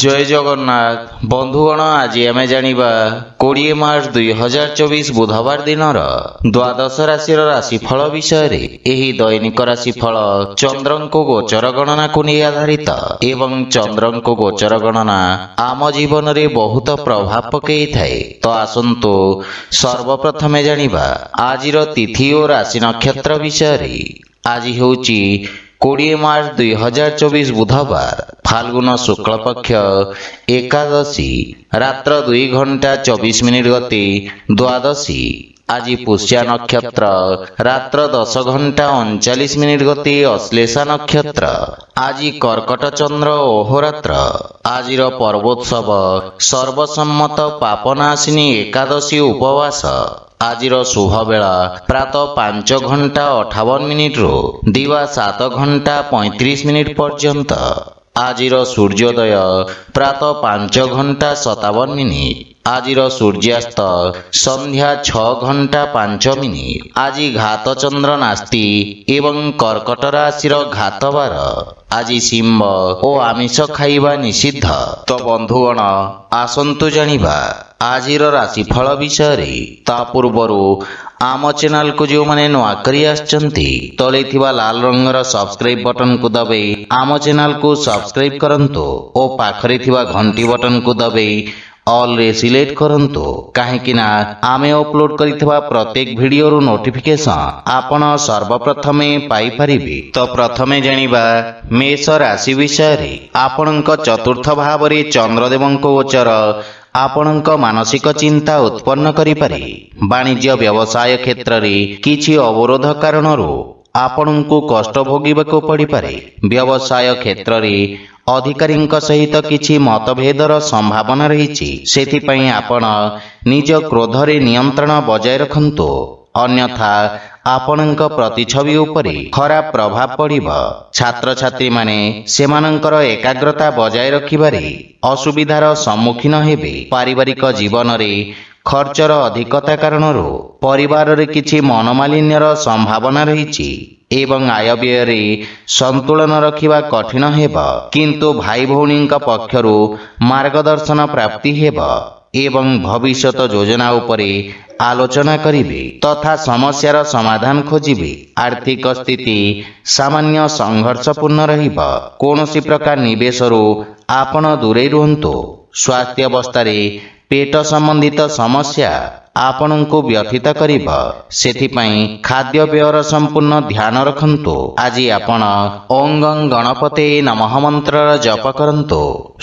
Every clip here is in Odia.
ଜୟ ଜଗନ୍ନାଥ ବନ୍ଧୁଗଣ ଆଜି ଆମେ ଜାଣିବା କୋଡ଼ିଏ ମାର୍ଚ୍ଚ ଦୁଇ ହଜାର ଚବିଶ ବୁଧବାର ଦିନର ଦ୍ୱାଦଶ ରାଶିର ରାଶିଫଳ ବିଷୟରେ ଏହି ଦୈନିକ ରାଶିଫଳ ଚନ୍ଦ୍ରଙ୍କ ଗୋଚର ଗଣନାକୁ ନେଇ ଆଧାରିତ ଏବଂ ଚନ୍ଦ୍ରଙ୍କ ଗୋଚର ଗଣନା ଆମ ଜୀବନରେ ବହୁତ ପ୍ରଭାବ ପକାଇଥାଏ ତ ଆସନ୍ତୁ ସର୍ବପ୍ରଥମେ ଜାଣିବା ଆଜିର ତିଥି ଓ ରାଶି ନକ୍ଷତ୍ର ବିଷୟରେ ଆଜି ହେଉଛି कोड़े मार्च दुई हजार चौबीस बुधबार फाल्गुन शुक्लपक्ष एकादशी रात्र दुई घंटा चौबीस मिनिट गति द्वादशी आज पुष्या नक्षत्र रात्र दस घंटा अनचालिस मिनिट गति अश्लेषा नक्षत्र आज कर्कट चन्द्र ओहोर आज पर्वोत्सव सर्वसम्मत पापनाशिनी एकादशी उपवास ଆଜିର ଶୁଭବେଳା ପ୍ରାତଃ ପାଞ୍ଚ ଘଣ୍ଟା ଅଠାବନ ମିନିଟ୍ରୁ ଦିବା ସାତ ଘଣ୍ଟା ପଇଁତିରିଶ ମିନିଟ୍ ପର୍ଯ୍ୟନ୍ତ ଆଜିର ସୂର୍ଯ୍ୟୋଦୟ ପ୍ରାତଃ ପାଞ୍ଚ ଘଣ୍ଟା ସତାବନ ମିନିଟ୍ ଆଜିର ସୂର୍ଯ୍ୟାସ୍ତ ସନ୍ଧ୍ୟା ଛଅ ଘଣ୍ଟା ପାଞ୍ଚ ମିନିଟ୍ ଆଜି ଘାତଚନ୍ଦ୍ର ନାସ୍ତି ଏବଂ କର୍କଟ ରାଶିର ଘାତବାର ଆଜି ସିମ୍ବ ଓ ଆମିଷ ଖାଇବା ନିଷିଦ୍ଧ ତ ବନ୍ଧୁଗଣ ଆସନ୍ତୁ ଜାଣିବା ଆଜିର ରାଶିଫଳ ବିଷୟରେ ତା ପୂର୍ବରୁ ଆମ ଚ୍ୟାନେଲକୁ ଯେଉଁମାନେ ନୂଆ କରି ଆସିଛନ୍ତି ତଳେ ଥିବା ଲାଲ ରଙ୍ଗର ସବସ୍କ୍ରାଇବ୍ ବଟନକୁ ଦବାଇ ଆମ ଚ୍ୟାନେଲକୁ ସବସ୍କ୍ରାଇବ୍ କରନ୍ତୁ ଓ ପାଖରେ ଥିବା ଘଣ୍ଟି ବଟନକୁ ଦବାଇ ଅଲ୍ରେ ସିଲେକ୍ଟ କରନ୍ତୁ କାହିଁକିନା ଆମେ ଅପଲୋଡ କରିଥିବା ପ୍ରତ୍ୟେକ ଭିଡିଓରୁ ନୋଟିଫିକେସନ୍ ଆପଣ ସର୍ବପ୍ରଥମେ ପାଇପାରିବେ ତ ପ୍ରଥମେ ଜାଣିବା ମେଷ ରାଶି ବିଷୟରେ ଆପଣଙ୍କ ଚତୁର୍ଥ ଭାବରେ ଚନ୍ଦ୍ରଦେବଙ୍କ ଗୋଚର ଆପଣଙ୍କ ମାନସିକ ଚିନ୍ତା ଉତ୍ପନ୍ନ କରିପାରେ ବାଣିଜ୍ୟ ବ୍ୟବସାୟ କ୍ଷେତ୍ରରେ କିଛି ଅବରୋଧ କାରଣରୁ ଆପଣଙ୍କୁ କଷ୍ଟ ଭୋଗିବାକୁ ପଡ଼ିପାରେ ବ୍ୟବସାୟ କ୍ଷେତ୍ରରେ ଅଧିକାରୀଙ୍କ ସହିତ କିଛି ମତଭେଦର ସମ୍ଭାବନା ରହିଛି ସେଥିପାଇଁ ଆପଣ ନିଜ କ୍ରୋଧରେ ନିୟନ୍ତ୍ରଣ ବଜାୟ ରଖନ୍ତୁ ଅନ୍ୟଥା ଆପଣଙ୍କ ପ୍ରତିଛବି ଉପରେ ଖରାପ ପ୍ରଭାବ ପଡ଼ିବ ଛାତ୍ରଛାତ୍ରୀମାନେ ସେମାନଙ୍କର ଏକାଗ୍ରତା ବଜାୟ ରଖିବାରେ ଅସୁବିଧାର ସମ୍ମୁଖୀନ ହେବେ ପାରିବାରିକ ଜୀବନରେ ଖର୍ଚ୍ଚର ଅଧିକତା କାରଣରୁ ପରିବାରରେ କିଛି ମନମାଳିନ୍ୟର ସମ୍ଭାବନା ରହିଛି ଏବଂ ଆୟ ବ୍ୟୟରେ ସନ୍ତୁଳନ ରଖିବା କଠିନ ହେବ କିନ୍ତୁ ଭାଇ ଭଉଣୀଙ୍କ ପକ୍ଷରୁ ମାର୍ଗଦର୍ଶନ ପ୍ରାପ୍ତି ହେବ ଏବଂ ଭବିଷ୍ୟତ ଯୋଜନା ଉପରେ ଆଲୋଚନା କରିବେ ତଥା ସମସ୍ୟାର ସମାଧାନ ଖୋଜିବେ ଆର୍ଥିକ ସ୍ଥିତି ସାମାନ୍ୟ ସଂଘର୍ଷପୂର୍ଣ୍ଣ ରହିବ କୌଣସି ପ୍ରକାର ନିବେଶରୁ ଆପଣ ଦୂରେଇ ରୁହନ୍ତୁ ସ୍ୱାସ୍ଥ୍ୟ ଅବସ୍ଥାରେ ପେଟ ସମ୍ବନ୍ଧିତ ସମସ୍ୟା ଆପଣଙ୍କୁ ବ୍ୟଥିତ କରିବ ସେଥିପାଇଁ ଖାଦ୍ୟପେୟର ସମ୍ପୂର୍ଣ୍ଣ ଧ୍ୟାନ ରଖନ୍ତୁ ଆଜି ଆପଣ ଓଙ୍ଗଂ ଗଣପତି ନମଃ ମନ୍ତ୍ରର ଜପ କରନ୍ତୁ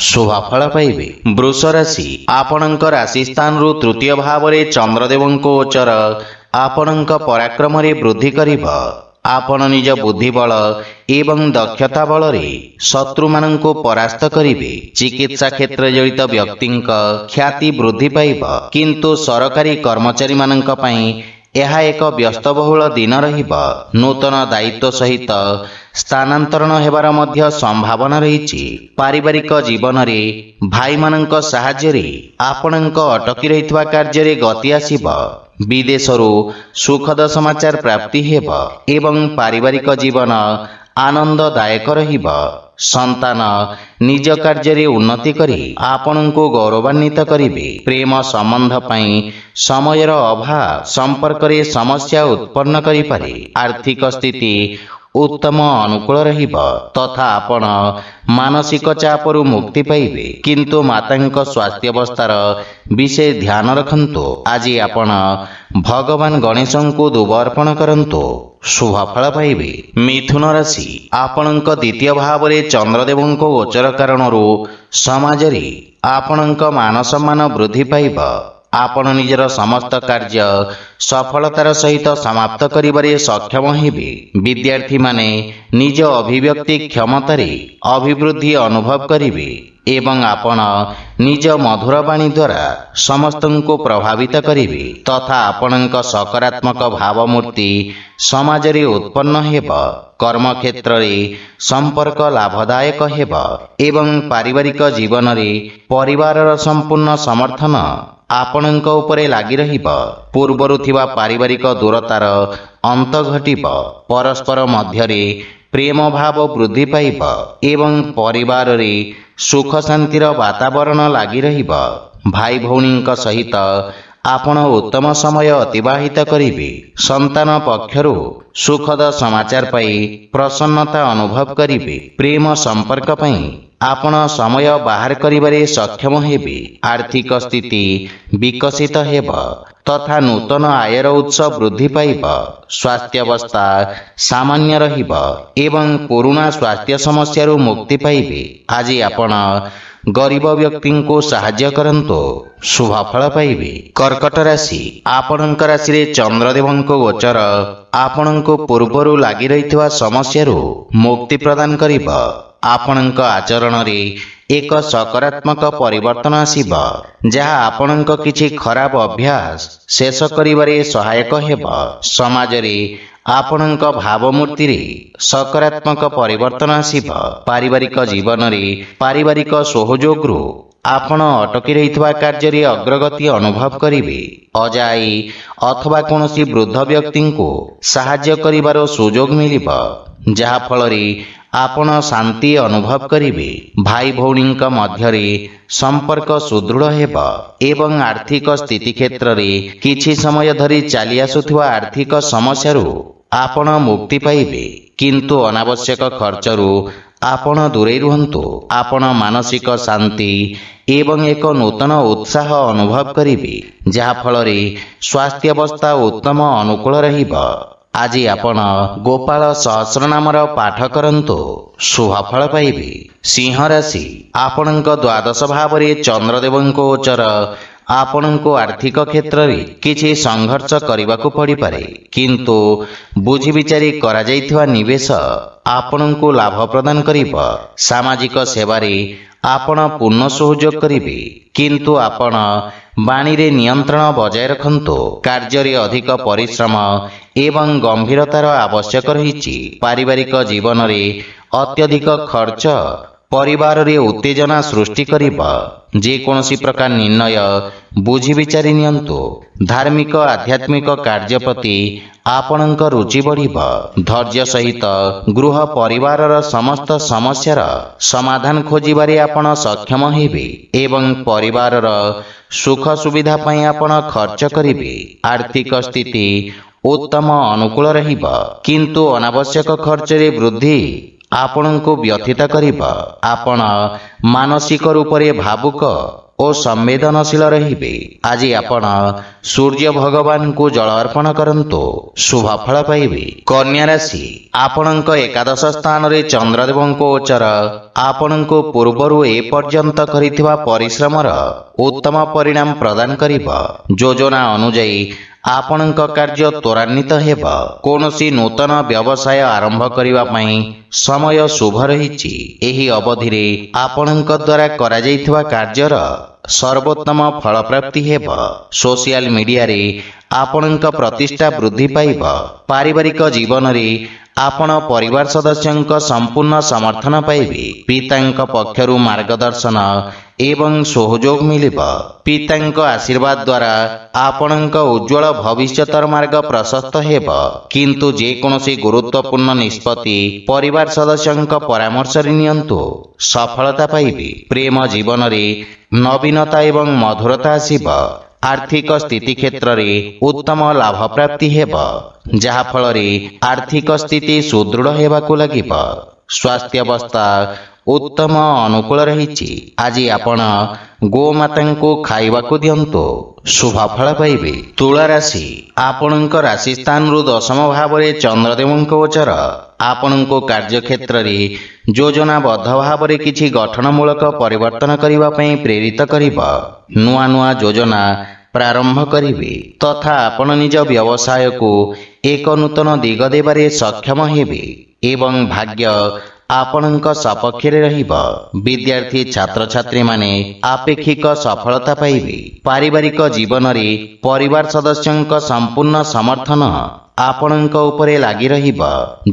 ଶୁଭଫଳ ପାଇବେ ବୃଷ ରାଶି ଆପଣଙ୍କ ରାଶି ସ୍ଥାନରୁ ତୃତୀୟ ଭାବରେ ଚନ୍ଦ୍ରଦେବଙ୍କ ଉଚ୍ଚର ଆପଣଙ୍କ ପରାକ୍ରମରେ ବୃଦ୍ଧି କରିବ आपण निज बुद्धि बल दक्षता बलले शत्रुमा परास्त करिवे चिकित्सा क्षेत्र जडित व्यक्तिको ख्याति वृद्धि सरकारी कर्मचारी पई ଏହା ଏକ ବ୍ୟସ୍ତବହୁଳ ଦିନ ରହିବ ନୂତନ ଦାୟିତ୍ୱ ସହିତ ସ୍ଥାନାନ୍ତରଣ ହେବାର ମଧ୍ୟ ସମ୍ଭାବନା ରହିଛି ପାରିବାରିକ ଜୀବନରେ ଭାଇମାନଙ୍କ ସାହାଯ୍ୟରେ ଆପଣଙ୍କ ଅଟକି ରହିଥିବା କାର୍ଯ୍ୟରେ ଗତି ଆସିବ ବିଦେଶରୁ ସୁଖଦ ସମାଚାର ପ୍ରାପ୍ତି ହେବ ଏବଂ ପାରିବାରିକ ଜୀବନ ଆନନ୍ଦଦାୟକ ରହିବ ସନ୍ତାନ ନିଜ କାର୍ଯ୍ୟରେ ଉନ୍ନତି କରି ଆପଣଙ୍କୁ ଗୌରବାନ୍ୱିତ କରିବେ ପ୍ରେମ ସମ୍ବନ୍ଧ ପାଇଁ ସମୟର ଅଭାବ ସମ୍ପର୍କରେ ସମସ୍ୟା ଉତ୍ପନ୍ନ କରିପାରେ ଆର୍ଥିକ ସ୍ଥିତି ଉତ୍ତମ ଅନୁକୂଳ ରହିବ ତଥା ଆପଣ ମାନସିକ ଚାପରୁ ମୁକ୍ତି ପାଇବେ କିନ୍ତୁ ମାତାଙ୍କ ସ୍ୱାସ୍ଥ୍ୟବସ୍ଥାର ବିଶେଷ ଧ୍ୟାନ ରଖନ୍ତୁ ଆଜି ଆପଣ ଭଗବାନ ଗଣେଶଙ୍କୁ ଦୁବ ଅର୍ପଣ କରନ୍ତୁ ଶୁଭଫଳ ପାଇବେ ମିଥୁନ ରାଶି ଆପଣଙ୍କ ଦ୍ୱିତୀୟ ଭାବରେ ଚନ୍ଦ୍ରଦେବଙ୍କ ଗୋଚର କାରଣରୁ ସମାଜରେ ଆପଣଙ୍କ ମାନସମ୍ମାନ ବୃଦ୍ଧି ପାଇବ ଆପଣ ନିଜର ସମସ୍ତ କାର୍ଯ୍ୟ ସଫଳତାର ସହିତ ସମାପ୍ତ କରିବାରେ ସକ୍ଷମ ହେବେ ବିଦ୍ୟାର୍ଥୀମାନେ ନିଜ ଅଭିବ୍ୟକ୍ତି କ୍ଷମତାରେ ଅଭିବୃଦ୍ଧି ଅନୁଭବ କରିବେ ଏବଂ ଆପଣ ନିଜ ମଧୁର ବାଣୀ ଦ୍ୱାରା ସମସ୍ତଙ୍କୁ ପ୍ରଭାବିତ କରିବେ ତଥା ଆପଣଙ୍କ ସକାରାତ୍ମକ ଭାବମୂର୍ତ୍ତି ସମାଜରେ ଉତ୍ପନ୍ନ ହେବ କର୍ମକ୍ଷେତ୍ରରେ ସମ୍ପର୍କ ଲାଭଦାୟକ ହେବ ଏବଂ ପାରିବାରିକ ଜୀବନରେ ପରିବାରର ସମ୍ପୂର୍ଣ୍ଣ ସମର୍ଥନ ଆପଣଙ୍କ ଉପରେ ଲାଗି ରହିବ ପୂର୍ବରୁ ଥିବା ପାରିବାରିକ ଦୂରତାର ଅନ୍ତ ଘଟିବ ପରସ୍ପର ମଧ୍ୟରେ ପ୍ରେମ ଭାବ ବୃଦ୍ଧି ପାଇବ ଏବଂ ପରିବାରରେ ସୁଖ ଶାନ୍ତିର ବାତାବରଣ ଲାଗି ରହିବ ଭାଇ ଭଉଣୀଙ୍କ ସହିତ ଆପଣ ଉତ୍ତମ ସମୟ ଅତିବାହିତ କରିବେ ସନ୍ତାନ ପକ୍ଷରୁ ସୁଖଦ ସମାଚାର ପାଇ ପ୍ରସନ୍ନତା ଅନୁଭବ କରିବେ ପ୍ରେମ ସମ୍ପର୍କ ପାଇଁ ଆପଣ ସମୟ ବାହାର କରିବାରେ ସକ୍ଷମ ହେବେ ଆର୍ଥିକ ସ୍ଥିତି ବିକଶିତ ହେବ ତଥା ନୂତନ ଆୟର ଉତ୍ସ ବୃଦ୍ଧି ପାଇବ ସ୍ୱାସ୍ଥ୍ୟାବସ୍ଥା ସାମାନ୍ୟ ରହିବ ଏବଂ ପୁରୁଣା ସ୍ୱାସ୍ଥ୍ୟ ସମସ୍ୟାରୁ ମୁକ୍ତି ପାଇବେ ଆଜି ଆପଣ ଗରିବ ବ୍ୟକ୍ତିଙ୍କୁ ସାହାଯ୍ୟ କରନ୍ତୁ ଶୁଭଫଳ ପାଇବେ କର୍କଟ ରାଶି ଆପଣଙ୍କ ରାଶିରେ ଚନ୍ଦ୍ରଦେବଙ୍କ ଗୋଚର ଆପଣଙ୍କୁ ପୂର୍ବରୁ ଲାଗି ରହିଥିବା ସମସ୍ୟାରୁ ମୁକ୍ତି ପ୍ରଦାନ କରିବ ଆପଣଙ୍କ ଆଚରଣରେ ଏକ ସକାରାତ୍ମକ ପରିବର୍ତ୍ତନ ଆସିବ ଯାହା ଆପଣଙ୍କ କିଛି ଖରାପ ଅଭ୍ୟାସ ଶେଷ କରିବାରେ ସହାୟକ ହେବ ସମାଜରେ ଆପଣଙ୍କ ଭାବମୂର୍ତ୍ତିରେ ସକାରାତ୍ମକ ପରିବର୍ତ୍ତନ ଆସିବ ପାରିବାରିକ ଜୀବନରେ ପାରିବାରିକ ସହଯୋଗରୁ ଆପଣ ଅଟକି ରହିଥିବା କାର୍ଯ୍ୟରେ ଅଗ୍ରଗତି ଅନୁଭବ କରିବେ ଅଜାଇ ଅଥବା କୌଣସି ବୃଦ୍ଧ ବ୍ୟକ୍ତିଙ୍କୁ ସାହାଯ୍ୟ କରିବାର ସୁଯୋଗ ମିଳିବ ଯାହାଫଳରେ ଆପଣ ଶାନ୍ତି ଅନୁଭବ କରିବେ ଭାଇ ଭଉଣୀଙ୍କ ମଧ୍ୟରେ ସମ୍ପର୍କ ସୁଦୃଢ଼ ହେବ ଏବଂ ଆର୍ଥିକ ସ୍ଥିତି କ୍ଷେତ୍ରରେ କିଛି ସମୟ ଧରି ଚାଲିଆସୁଥିବା ଆର୍ଥିକ ସମସ୍ୟାରୁ ଆପଣ ମୁକ୍ତି ପାଇବେ କିନ୍ତୁ ଅନାବଶ୍ୟକ ଖର୍ଚ୍ଚରୁ ଆପଣ ଦୂରେଇ ରୁହନ୍ତୁ ଆପଣ ମାନସିକ ଶାନ୍ତି ଏବଂ ଏକ ନୂତନ ଉତ୍ସାହ ଅନୁଭବ କରିବେ ଯାହାଫଳରେ ସ୍ୱାସ୍ଥ୍ୟ ଅବସ୍ଥା ଉତ୍ତମ ଅନୁକୂଳ ରହିବ ଆଜି ଆପଣ ଗୋପାଳ ସହସ୍ରନାମର ପାଠ କରନ୍ତୁ ଶୁଭଫଳ ପାଇବି ସିଂହ ରାଶି ଆପଣଙ୍କ ଦ୍ୱାଦଶ ଭାବରେ ଚନ୍ଦ୍ରଦେବଙ୍କ ଉଚ୍ଚର ଆପଣଙ୍କୁ ଆର୍ଥିକ କ୍ଷେତ୍ରରେ କିଛି ସଂଘର୍ଷ କରିବାକୁ ପଡ଼ିପାରେ କିନ୍ତୁ ବୁଝିବିଚାରି କରାଯାଇଥିବା ନିବେଶ ଆପଣଙ୍କୁ ଲାଭ ପ୍ରଦାନ କରିବ ସାମାଜିକ ସେବାରେ ଆପଣ ପୁନଃ ସହଯୋଗ କରିବେ କିନ୍ତୁ ଆପଣ ବାଣୀରେ ନିୟନ୍ତ୍ରଣ ବଜାୟ ରଖନ୍ତୁ କାର୍ଯ୍ୟରେ ଅଧିକ ପରିଶ୍ରମ ଏବଂ ଗମ୍ଭୀରତାର ଆବଶ୍ୟକ ରହିଛି ପାରିବାରିକ ଜୀବନରେ ଅତ୍ୟଧିକ ଖର୍ଚ୍ଚ ପରିବାରରେ ଉତ୍ତେଜନା ସୃଷ୍ଟି କରିବ ଯେକୌଣସି ପ୍ରକାର ନିର୍ଣ୍ଣୟ ବୁଝି ବିଚାରି ନିଅନ୍ତୁ ଧାର୍ମିକ ଆଧ୍ୟାତ୍ମିକ କାର୍ଯ୍ୟ ପ୍ରତି ଆପଣଙ୍କ ରୁଚି ବଢ଼ିବ ଧୈର୍ଯ୍ୟ ସହିତ ଗୃହ ପରିବାରର ସମସ୍ତ ସମସ୍ୟାର ସମାଧାନ ଖୋଜିବାରେ ଆପଣ ସକ୍ଷମ ହେବେ ଏବଂ ପରିବାରର ସୁଖ ସୁବିଧା ପାଇଁ ଆପଣ ଖର୍ଚ୍ଚ କରିବେ ଆର୍ଥିକ ସ୍ଥିତି ଉତ୍ତମ ଅନୁକୂଳ ରହିବ କିନ୍ତୁ ଅନାବଶ୍ୟକ ଖର୍ଚ୍ଚରେ ବୃଦ୍ଧି ଆପଣଙ୍କୁ ବ୍ୟଥିତ କରିବ ଆପଣ ମାନସିକ ରୂପରେ ଭାବୁକ ଓ ସମ୍ବେଦନଶୀଳ ରହିବେ ଆଜି ଆପଣ ସୂର୍ଯ୍ୟ ଭଗବାନଙ୍କୁ ଜଳ ଅର୍ପଣ କରନ୍ତୁ ଶୁଭଫଳ ପାଇବେ କନ୍ୟା ରାଶି ଆପଣଙ୍କ ଏକାଦଶ ସ୍ଥାନରେ ଚନ୍ଦ୍ରଦେବଙ୍କ ଉଚ୍ଚର ଆପଣଙ୍କୁ ପୂର୍ବରୁ ଏପର୍ଯ୍ୟନ୍ତ କରିଥିବା ପରିଶ୍ରମର ଉତ୍ତମ ପରିଣାମ ପ୍ରଦାନ କରିବ ଯୋଜନା ଅନୁଯାୟୀ ଆପଣଙ୍କ କାର୍ଯ୍ୟ ତ୍ୱରାନ୍ୱିତ ହେବ କୌଣସି ନୂତନ ବ୍ୟବସାୟ ଆରମ୍ଭ କରିବା ପାଇଁ ସମୟ ଶୁଭ ରହିଛି ଏହି ଅବଧିରେ ଆପଣଙ୍କ ଦ୍ୱାରା କରାଯାଇଥିବା କାର୍ଯ୍ୟର ସର୍ବୋତ୍ତମ ଫଳପ୍ରାପ୍ତି ହେବ ସୋସିଆଲ ମିଡ଼ିଆରେ ଆପଣଙ୍କ ପ୍ରତିଷ୍ଠା ବୃଦ୍ଧି ପାଇବ ପାରିବାରିକ ଜୀବନରେ आपण परिवार सदस्यको सम्पूर्ण समर्थन पाबे पिता पक्षहरू मर्गदर्शन एवं सहयोग मिल्य पिताको आशीर्वादद्वारा आपण् उज्जवल भविष्य मर्ग प्रशस्तुक गुत्तपूर्ण निष्पत्ति परिवार सदस्य परमर्शले निु सफलताेम जीवनले नवीनता मधुरता आसब ଆର୍ଥିକ ସ୍ଥିତି କ୍ଷେତ୍ରରେ ଉତ୍ତମ ଲାଭପ୍ରାପ୍ତି ହେବ ଯାହାଫଳରେ ଆର୍ଥିକ ସ୍ଥିତି ସୁଦୃଢ଼ ହେବାକୁ ଲାଗିବ ସ୍ୱାସ୍ଥ୍ୟାବସ୍ଥା ଉତ୍ତମ ଅନୁକୂଳ ରହିଛି ଆଜି ଆପଣ ଗୋମାତାଙ୍କୁ ଖାଇବାକୁ ଦିଅନ୍ତୁ ଶୁଭଫଳ ପାଇବେ ତୁଳା ରାଶି ଆପଣଙ୍କ ରାଶି ସ୍ଥାନରୁ ଦଶମ ଭାବରେ ଚନ୍ଦ୍ରଦେବଙ୍କ ଗୋଚର ଆପଣଙ୍କୁ କାର୍ଯ୍ୟକ୍ଷେତ୍ରରେ ଯୋଜନାବଦ୍ଧ ଭାବରେ କିଛି ଗଠନମୂଳକ ପରିବର୍ତ୍ତନ କରିବା ପାଇଁ ପ୍ରେରିତ କରିବ ନୂଆ ନୂଆ ଯୋଜନା ପ୍ରାରମ୍ଭ କରିବେ ତଥା ଆପଣ ନିଜ ବ୍ୟବସାୟକୁ ଏକ ନୂତନ ଦିଗ ଦେବାରେ ସକ୍ଷମ ହେବେ ଏବଂ ଭାଗ୍ୟ ଆପଣଙ୍କ ସପକ୍ଷରେ ରହିବ ବିଦ୍ୟାର୍ଥୀ ଛାତ୍ରଛାତ୍ରୀମାନେ ଆପେକ୍ଷିକ ସଫଳତା ପାଇବେ ପାରିବାରିକ ଜୀବନରେ ପରିବାର ସଦସ୍ୟଙ୍କ ସମ୍ପୂର୍ଣ୍ଣ ସମର୍ଥନ ଆପଣଙ୍କ ଉପରେ ଲାଗି ରହିବ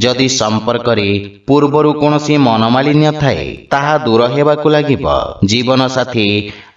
ଯଦି ସମ୍ପର୍କରେ ପୂର୍ବରୁ କୌଣସି ମନମାଳିନ୍ୟ ଥାଏ ତାହା ଦୂର ହେବାକୁ ଲାଗିବ ଜୀବନସାଥୀ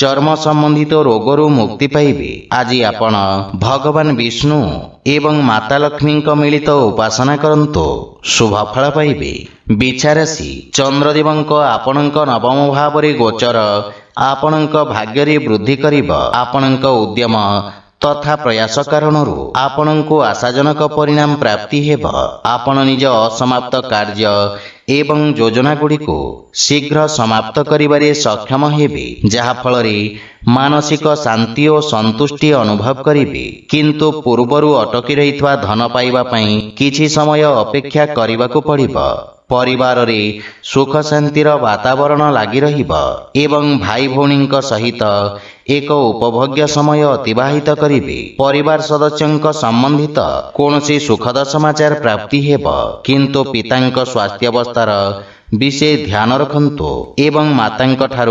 ଚର୍ମ ସମ୍ବନ୍ଧିତ ରୋଗରୁ ମୁକ୍ତି ପାଇବେ ଆଜି ଆପଣ ଭଗବାନ ବିଷ୍ଣୁ ଏବଂ ମାତା ଲକ୍ଷ୍ମୀଙ୍କ ମିଳିତ ଉପାସନା କରନ୍ତୁ ଶୁଭଫଳ ପାଇବେ ବିଚାରାଶି ଚନ୍ଦ୍ରଦେବଙ୍କ ଆପଣଙ୍କ ନବମ ଭାବରେ ଗୋଚର ଆପଣଙ୍କ ଭାଗ୍ୟରେ ବୃଦ୍ଧି କରିବ ଆପଣଙ୍କ ଉଦ୍ୟମ ତଥା ପ୍ରୟାସ କାରଣରୁ ଆପଣଙ୍କୁ ଆଶାଜନକ ପରିଣାମ ପ୍ରାପ୍ତି ହେବ ଆପଣ ନିଜ ଅସମାପ୍ତ କାର୍ଯ୍ୟ ଏବଂ ଯୋଜନାଗୁଡ଼ିକୁ ଶୀଘ୍ର ସମାପ୍ତ କରିବାରେ ସକ୍ଷମ ହେବେ ଯାହାଫଳରେ मानसिक शान्ति संतुष्टि अनुभव गरे कु पूर्वु अटकिरह धन पै कि समय अपेक्षा अपेक्षाको पर्व पर सुख शान्तिर वातावरण लगिरह भाइ भणी सहित एक उपभोग्य समय अतवाहित गरे परिवार सदस्यको सम्बन्धित कौसि सुखद समाचार प्राप्ति किंतु पिताको स्वास्थ्यावस्थ विशेष ध्यान न्यान रुमाता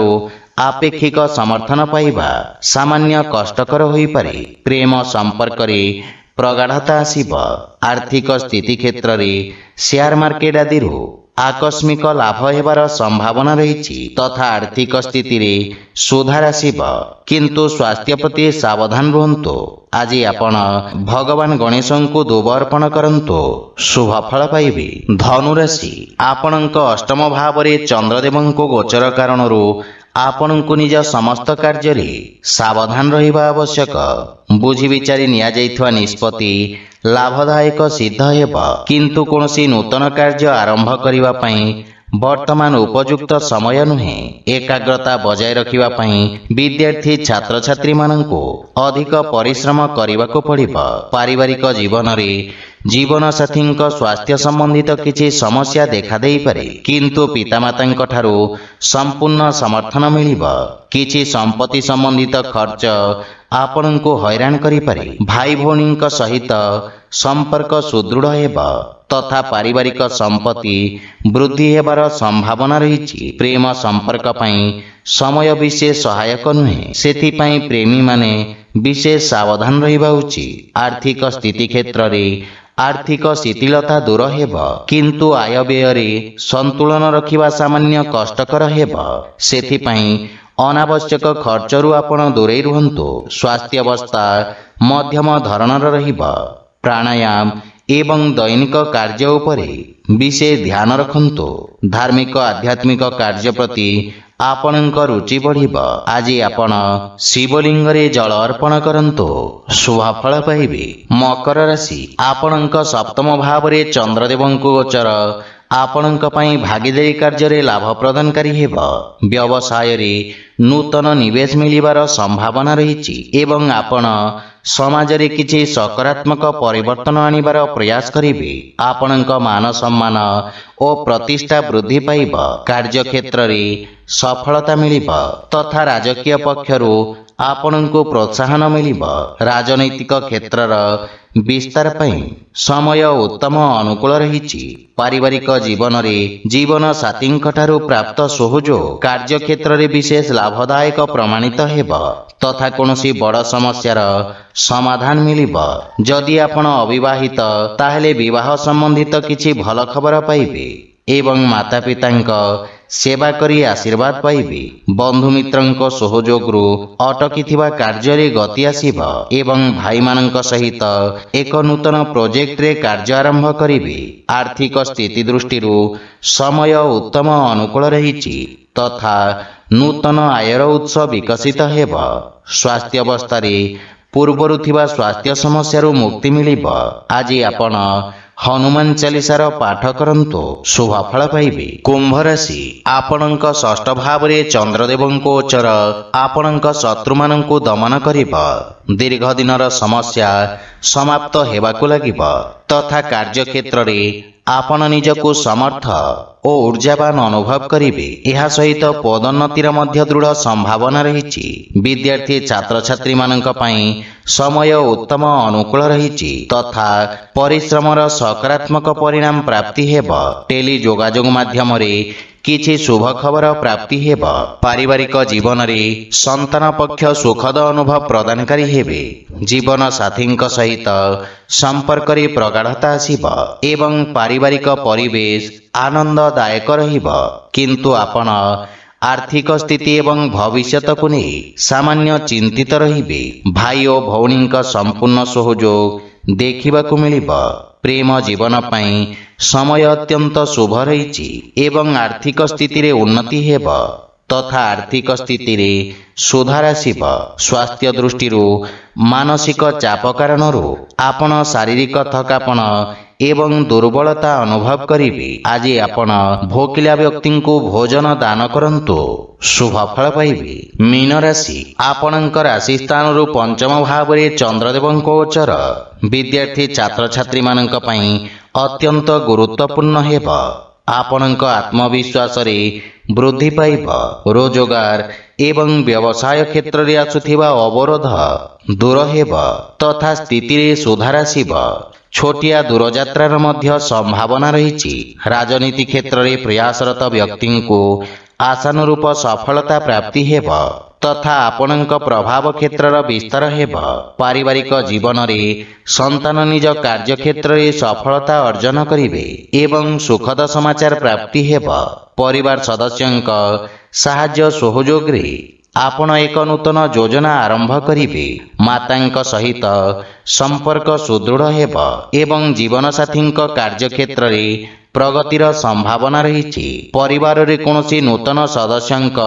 ଆପେକ୍ଷିକ ସମର୍ଥନ ପାଇବା ସାମାନ୍ୟ କଷ୍ଟକର ହୋଇପାରେ ପ୍ରେମ ସମ୍ପର୍କରେ ପ୍ରଗାଢ଼ତା ଆସିବ ଆର୍ଥିକ ସ୍ଥିତି କ୍ଷେତ୍ରରେ ସେୟାର ମାର୍କେଟ ଆଦିରୁ ଆକସ୍ମିକ ଲାଭ ହେବାର ସମ୍ଭାବନା ରହିଛି ତଥା ଆର୍ଥିକ ସ୍ଥିତିରେ ସୁଧାର ଆସିବ କିନ୍ତୁ ସ୍ୱାସ୍ଥ୍ୟ ପ୍ରତି ସାବଧାନ ରୁହନ୍ତୁ ଆଜି ଆପଣ ଭଗବାନ ଗଣେଶଙ୍କୁ ଦୁବ ଅର୍ପଣ କରନ୍ତୁ ଶୁଭଫଳ ପାଇବେ ଧନୁରାଶି ଆପଣଙ୍କ ଅଷ୍ଟମ ଭାବରେ ଚନ୍ଦ୍ରଦେବଙ୍କୁ ଗୋଚର କାରଣରୁ ଆପଣଙ୍କୁ ନିଜ ସମସ୍ତ କାର୍ଯ୍ୟରେ ସାବଧାନ ରହିବା ଆବଶ୍ୟକ ବୁଝିବିଚାରି ନିଆଯାଇଥିବା ନିଷ୍ପତ୍ତି ଲାଭଦାୟକ ସିଦ୍ଧ ହେବ କିନ୍ତୁ କୌଣସି ନୂତନ କାର୍ଯ୍ୟ ଆରମ୍ଭ କରିବା ପାଇଁ ବର୍ତ୍ତମାନ ଉପଯୁକ୍ତ ସମୟ ନୁହେଁ ଏକାଗ୍ରତା ବଜାୟ ରଖିବା ପାଇଁ ବିଦ୍ୟାର୍ଥୀ ଛାତ୍ରଛାତ୍ରୀମାନଙ୍କୁ ଅଧିକ ପରିଶ୍ରମ କରିବାକୁ ପଡ଼ିବ ପାରିବାରିକ ଜୀବନରେ जीवनसाथी स्वास्थ्य सम्बन्धित कि समस्या देखादे कन् पितामाता सम्पूर्ण समर्थन मियो कि सम्पत्ति सम्बन्धित खर्च आपण गरिपि भाई भणी सहित सम्पर्क सुदृढ तथा पारिवारिक सम्पत्ति वृद्धि हबार सम्भावना रेम सम्पर्क पनि समय विशेष सहायक नुहेँ प्रेमी विशेष सवधान र आर्थिक स्थिति क्षेत्र क्षेत्रले ଆର୍ଥିକ ଶିଥିଳତା ଦୂର ହେବ କିନ୍ତୁ ଆୟ ବ୍ୟୟରେ ସନ୍ତୁଳନ ରଖିବା ସାମାନ୍ୟ କଷ୍ଟକର ହେବ ସେଥିପାଇଁ ଅନାବଶ୍ୟକ ଖର୍ଚ୍ଚରୁ ଆପଣ ଦୂରେଇ ରୁହନ୍ତୁ ସ୍ୱାସ୍ଥ୍ୟବସ୍ଥା ମଧ୍ୟମ ଧରଣର ରହିବ ପ୍ରାଣାୟାମ ଏବଂ ଦୈନିକ କାର୍ଯ୍ୟ ଉପରେ ବିଶେଷ ଧ୍ୟାନ ରଖନ୍ତୁ ଧାର୍ମିକ ଆଧ୍ୟାତ୍ମିକ କାର୍ଯ୍ୟ ପ୍ରତି ଆପଣଙ୍କ ରୁଚି ବଢ଼ିବ ଆଜି ଆପଣ ଶିବଲିଙ୍ଗରେ ଜଳ ଅର୍ପଣ କରନ୍ତୁ ଶୁଭଫଳ ପାଇବେ ମକର ରାଶି ଆପଣଙ୍କ ସପ୍ତମ ଭାବରେ ଚନ୍ଦ୍ରଦେବଙ୍କୁ ଗୋଚର ଆପଣଙ୍କ ପାଇଁ ଭାଗିଦାରୀ କାର୍ଯ୍ୟରେ ଲାଭ ପ୍ରଦାନକାରୀ ହେବ ବ୍ୟବସାୟରେ ନୂତନ ନିବେଶ ମିଳିବାର ସମ୍ଭାବନା ରହିଛି ଏବଂ ଆପଣ जले कि सकारात्मक परिवर्तन आणवार प्रयास गरे आपण् मान सम्मान र प्रतिष्ठा वृद्धि कार्येत्र सफलता तथा राजकीय पक्ष प्रोत्साहन मि राजनैतिक क्षेत्र र विस्तार पनि समय उत्तम अनुकूल र जीवन जीवनले जीवन साथी प्राप्त सहयोग कार्येत्र विशेष लाभदायक प्रमाणित हेब तथा बड़ समस्यार समाधान ताहेले विवाह सम्बन्धित कि भवर पाबे ए ସେବା କରି ଆଶୀର୍ବାଦ ପାଇବେ ବନ୍ଧୁମିତ୍ରଙ୍କ ସହଯୋଗରୁ ଅଟକିଥିବା କାର୍ଯ୍ୟରେ ଗତି ଆସିବ ଏବଂ ଭାଇମାନଙ୍କ ସହିତ ଏକ ନୂତନ ପ୍ରୋଜେକ୍ଟରେ କାର୍ଯ୍ୟ ଆରମ୍ଭ କରିବେ ଆର୍ଥିକ ସ୍ଥିତି ଦୃଷ୍ଟିରୁ ସମୟ ଉତ୍ତମ ଅନୁକୂଳ ରହିଛି ତଥା ନୂତନ ଆୟର ଉତ୍ସ ବିକଶିତ ହେବ ସ୍ୱାସ୍ଥ୍ୟବସ୍ଥାରେ ପୂର୍ବରୁ ଥିବା ସ୍ୱାସ୍ଥ୍ୟ ସମସ୍ୟାରୁ ମୁକ୍ତି ମିଳିବ ଆଜି ଆପଣ हनुमान चालीसार पाठ करंतो शुभफल पाइबे कुम्भ राशि आपनंक षष्ठ भाव रे चन्द्र देवनको आपनंक शत्रु माननको दमन करइबा दीर्घ दिनर समस्या समाप्त हेबाकुल लागिबा তথা କାର୍ଯ୍ୟକ୍ଷେତ୍ରରେ ଆପଣ ନିଜକୁ ସମର୍ଥ ଓ ଉର୍ଜାବାନ ଅନୁଭବ କରିବେ ଏହା ସହିତ ପଦୋନ୍ନତିର ମଧ୍ୟ ଦୃଢ଼ ସମ୍ଭାବନା ରହିଛି ବିଦ୍ୟାର୍ଥୀ ଛାତ୍ରଛାତ୍ରୀମାନଙ୍କ ପାଇଁ ସମୟ ଉତ୍ତମ ଅନୁକୂଳ ରହିଛି ତଥା ପରିଶ୍ରମର ସକାରାତ୍ମକ ପରିଣାମ ପ୍ରାପ୍ତି ହେବ ଟେଲି ଯୋଗାଯୋଗ ମାଧ୍ୟମରେ କିଛି ଶୁଭ ଖବର ପ୍ରାପ୍ତି ହେବ ପାରିବାରିକ ଜୀବନରେ ସନ୍ତାନ ପକ୍ଷ ସୁଖଦ ଅନୁଭବ ପ୍ରଦାନକାରୀ ହେବେ ଜୀବନ ସାଥୀଙ୍କ ସହିତ ସମ୍ପର୍କରେ ପ୍ରଗାଢ଼ତା ଆସିବ ଏବଂ ପାରିବାରିକ ପରିବେଶ ଆନନ୍ଦଦାୟକ ରହିବ କିନ୍ତୁ ଆପଣ ଆର୍ଥିକ ସ୍ଥିତି ଏବଂ ଭବିଷ୍ୟତକୁ ନେଇ ସାମାନ୍ୟ ଚିନ୍ତିତ ରହିବେ ଭାଇ ଓ ଭଉଣୀଙ୍କ ସମ୍ପୂର୍ଣ୍ଣ ସହଯୋଗ ଦେଖିବାକୁ ମିଳିବ ପ୍ରେମ ଜୀବନ ପାଇଁ ସମୟ ଅତ୍ୟନ୍ତ ଶୁଭ ରହିଛି ଏବଂ ଆର୍ଥିକ ସ୍ଥିତିରେ ଉନ୍ନତି ହେବ ତଥା ଆର୍ଥିକ ସ୍ଥିତିରେ ସୁଧାର ଆସିବ ସ୍ୱାସ୍ଥ୍ୟ ଦୃଷ୍ଟିରୁ ମାନସିକ ଚାପ କାରଣରୁ ଆପଣ ଶାରୀରିକ ଥକାପଣ ଏବଂ ଦୁର୍ବଳତା ଅନୁଭବ କରିବେ ଆଜି ଆପଣ ଭୋକିଲା ବ୍ୟକ୍ତିଙ୍କୁ ଭୋଜନ ଦାନ କରନ୍ତୁ ଶୁଭଫଳ ପାଇବେ ମୀନ ରାଶି ଆପଣଙ୍କ ରାଶି ସ୍ଥାନରୁ ପଞ୍ଚମ ଭାବରେ ଚନ୍ଦ୍ରଦେବଙ୍କ ଗୋଚର ବିଦ୍ୟାର୍ଥୀ ଛାତ୍ରଛାତ୍ରୀମାନଙ୍କ ପାଇଁ ଅତ୍ୟନ୍ତ ଗୁରୁତ୍ୱପୂର୍ଣ୍ଣ ହେବ ଆପଣଙ୍କ ଆତ୍ମବିଶ୍ୱାସରେ ବୃଦ୍ଧି ପାଇବ ରୋଜଗାର ଏବଂ ବ୍ୟବସାୟ କ୍ଷେତ୍ରରେ ଆସୁଥିବା ଅବରୋଧ ଦୂର ହେବ ତଥା ସ୍ଥିତିରେ ସୁଧାର ଆସିବ ଛୋଟିଆ ଦୂରଯାତ୍ରାର ମଧ୍ୟ ସମ୍ଭାବନା ରହିଛି ରାଜନୀତି କ୍ଷେତ୍ରରେ ପ୍ରୟାସରତ ବ୍ୟକ୍ତିଙ୍କୁ आशानुरूप सफलता प्राप्ति तथा आपणक प्रभाव क्षेत्र विस्तार हे पारिवारिक जीवनले सन्त निज कार्यक्षेत्रले सफलता अर्जन गरे सुखद समाचार प्राप्ति सदस्यको साहा सहयोगले आपण एक नूतन योजना आरम्भ गरे माता सहित सम्पर्क सुदृढ हुनु जीवनसाथी कार्ेत ପ୍ରଗତିର ସମ୍ଭାବନା ରହିଛି ପରିବାରରେ କୌଣସି ନୂତନ ସଦସ୍ୟଙ୍କ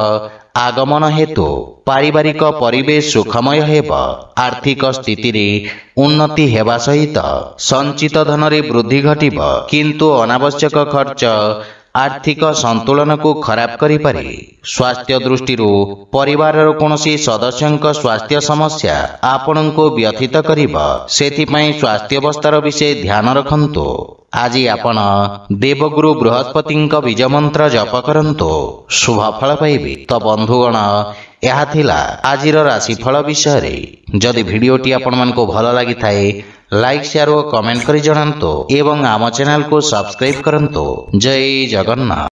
ଆଗମନ ହେତୁ ପାରିବାରିକ ପରିବେଶ ସୁଖମୟ ହେବ ଆର୍ଥିକ ସ୍ଥିତିରେ ଉନ୍ନତି ହେବା ସହିତ ସଞ୍ଚିତ ଧନରେ ବୃଦ୍ଧି ଘଟିବ କିନ୍ତୁ ଅନାବଶ୍ୟକ ଖର୍ଚ୍ଚ ଆର୍ଥିକ ସନ୍ତୁଳନକୁ ଖରାପ କରିପାରେ ସ୍ୱାସ୍ଥ୍ୟ ଦୃଷ୍ଟିରୁ ପରିବାରର କୌଣସି ସଦସ୍ୟଙ୍କ ସ୍ୱାସ୍ଥ୍ୟ ସମସ୍ୟା ଆପଣଙ୍କୁ ବ୍ୟଥିତ କରିବ ସେଥିପାଇଁ ସ୍ୱାସ୍ଥ୍ୟବସ୍ଥାର ବିଷୟ ଧ୍ୟାନ ରଖନ୍ତୁ ଆଜି ଆପଣ ଦେବଗୁରୁ ବୃହସ୍ପତିଙ୍କ ବୀଜମନ୍ତ୍ର ଜପ କରନ୍ତୁ ଶୁଭଫଳ ପାଇବେ ତ ବନ୍ଧୁଗଣ এহা থিলা আজিৰ ৰাশিফল বিষয়ৰে যদি ভিডিঅ'টি আপোনাক ভাল লাগি থায় লাইক শেয়ার আৰু কমেন্ট কৰি জনাওঁতো এবং আমাৰ চেনেলক সাবস্ক্রাইব কৰনতো জয় জগন্নাথ